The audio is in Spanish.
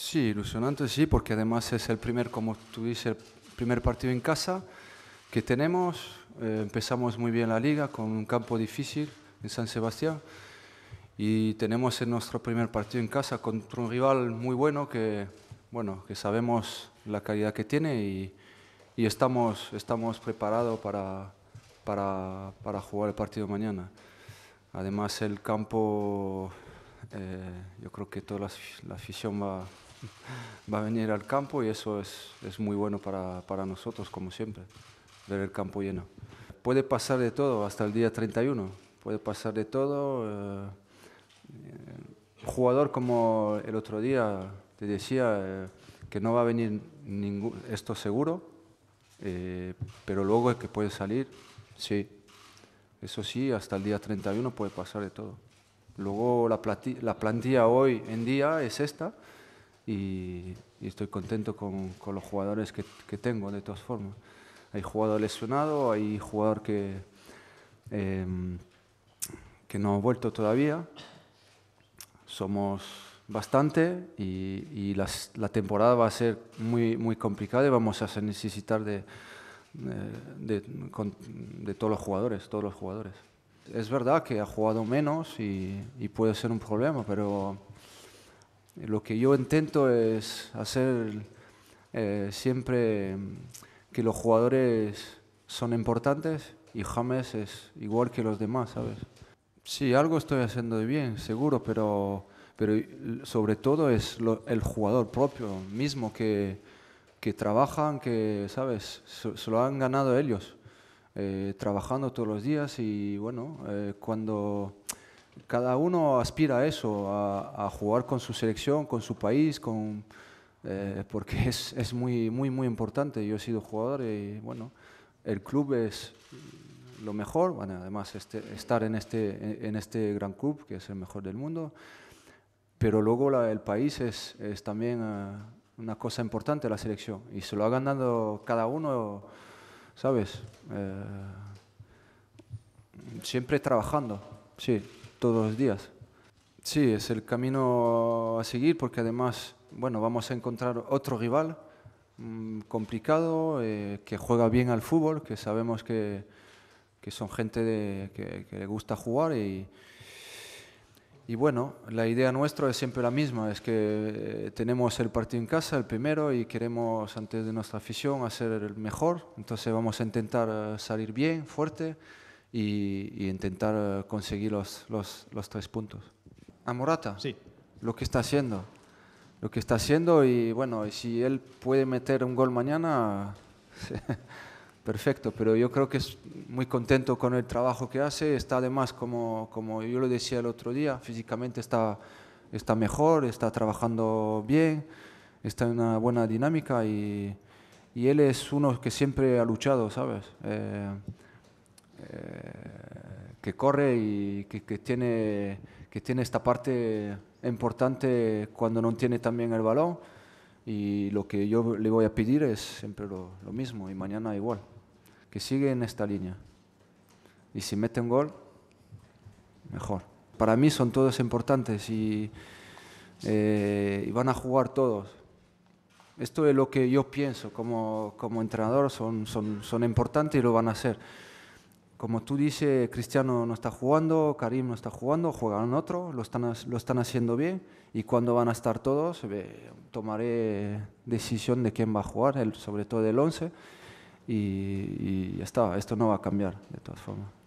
Sí, ilusionante sí, porque además es el primer, como tú dices, el primer partido en casa que tenemos. Eh, empezamos muy bien la liga con un campo difícil en San Sebastián y tenemos en nuestro primer partido en casa contra un rival muy bueno que, bueno, que sabemos la calidad que tiene y, estamos, estamos preparados para, para, jugar el partido mañana. Además el campo, eh, yo creo que toda la, la afición va, va a venir al campo y eso es, muy bueno para, nosotros, como siempre, ver el campo lleno. Puede pasar de todo hasta el día 31, puede pasar de todo. Eh, eh, jugador como el otro día te decía eh, que no va a venir esto seguro, eh, pero luego es que puede salir, sí. Eso sí, hasta el día 31 puede pasar de todo. Luego la plantilla hoy en día es esta y, estoy contento con, los jugadores que, tengo de todas formas. Hay jugador lesionado, hay jugador que, em, que no ha vuelto todavía. Somos bastante y, la temporada va a ser muy, muy complicada y vamos a necesitar de, de, todos los jugadores, todos los jugadores. Es verdad que ha jugado menos y, y puede ser un problema, pero lo que yo intento es hacer eh, siempre mm, que los jugadores son importantes y James es igual que los demás, ¿sabes? Sí, algo estoy haciendo de bien, seguro, pero, pero sobre todo es el jugador propio mismo que, que trabajan, que, ¿sabes? Se, lo han ganado ellos, eh, trabajando todos los días y bueno, eh, cuando cada uno aspira a eso, a, jugar con su selección, con su país, con, eh, porque es, muy, muy, muy importante. Yo he sido jugador y bueno, el club es lo mejor, además este, estar en este, en este gran club, que es el mejor del mundo, pero luego el país es, también eh, una cosa importante, la selección, y se lo ha ganado cada uno, ¿sabes? Eh, siempre trabajando, sí todos los días. Sí, es el camino a seguir porque además, bueno, vamos a encontrar otro rival mm, complicado, eh, que juega bien al fútbol, que sabemos que, son gente que, le gusta jugar y, y, bueno, la idea nuestra es siempre la misma, es que eh, tenemos el partido en casa, el primero, y queremos antes de nuestra afición hacer el mejor, entonces vamos a intentar eh, salir bien, fuerte y, intentar eh, conseguir los, los, los, tres puntos. A Morata, sí. lo que está haciendo. Lo que está haciendo y bueno, si él puede meter un gol mañana, perfecto, pero yo creo que es muy contento con el trabajo que hace, está además, como, como yo lo decía el otro día, físicamente está, está mejor, está trabajando bien, está en una buena dinámica y, y él es uno que siempre ha luchado, ¿sabes? Eh, eh, que corre y que, tiene, que tiene esta parte importante cuando no tiene también el balón. Y lo que yo le voy a pedir es siempre lo, mismo y mañana igual, que sigue en esta línea. Y si mete un gol, mejor. Para mí son todos importantes y, eh, y van a jugar todos. Esto es lo que yo pienso como, como entrenador, son, son, son importantes y lo van a hacer como tú dices, Cristiano no está jugando, Karim no está jugando, juegan otro, lo están, lo están haciendo bien y cuando van a estar todos, tomaré decisión de quién va a jugar, sobre todo del 11 y ya está, esto no va a cambiar de todas formas.